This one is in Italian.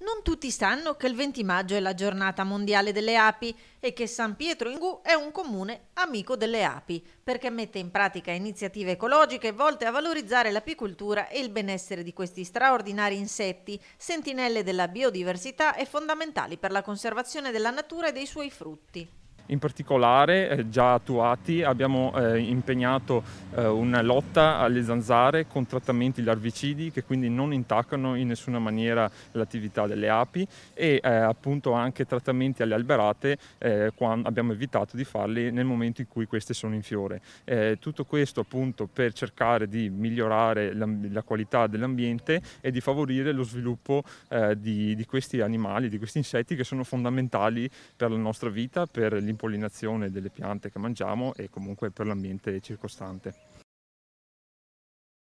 Non tutti sanno che il 20 maggio è la giornata mondiale delle api e che San Pietro in Gu è un comune amico delle api, perché mette in pratica iniziative ecologiche volte a valorizzare l'apicoltura e il benessere di questi straordinari insetti, sentinelle della biodiversità e fondamentali per la conservazione della natura e dei suoi frutti in particolare eh, già attuati abbiamo eh, impegnato eh, una lotta alle zanzare con trattamenti larvicidi che quindi non intaccano in nessuna maniera l'attività delle api e appunto anche trattamenti alle alberate quando abbiamo evitato di farli nel momento in cui queste sono in fiore. tutto questo appunto per cercare di migliorare la, la qualità dell'ambiente e di favorire lo sviluppo di, di questi animali, di questi insetti che sono fondamentali per la nostra vita, per l'impegno impollinazione delle piante che mangiamo e comunque per l'ambiente circostante.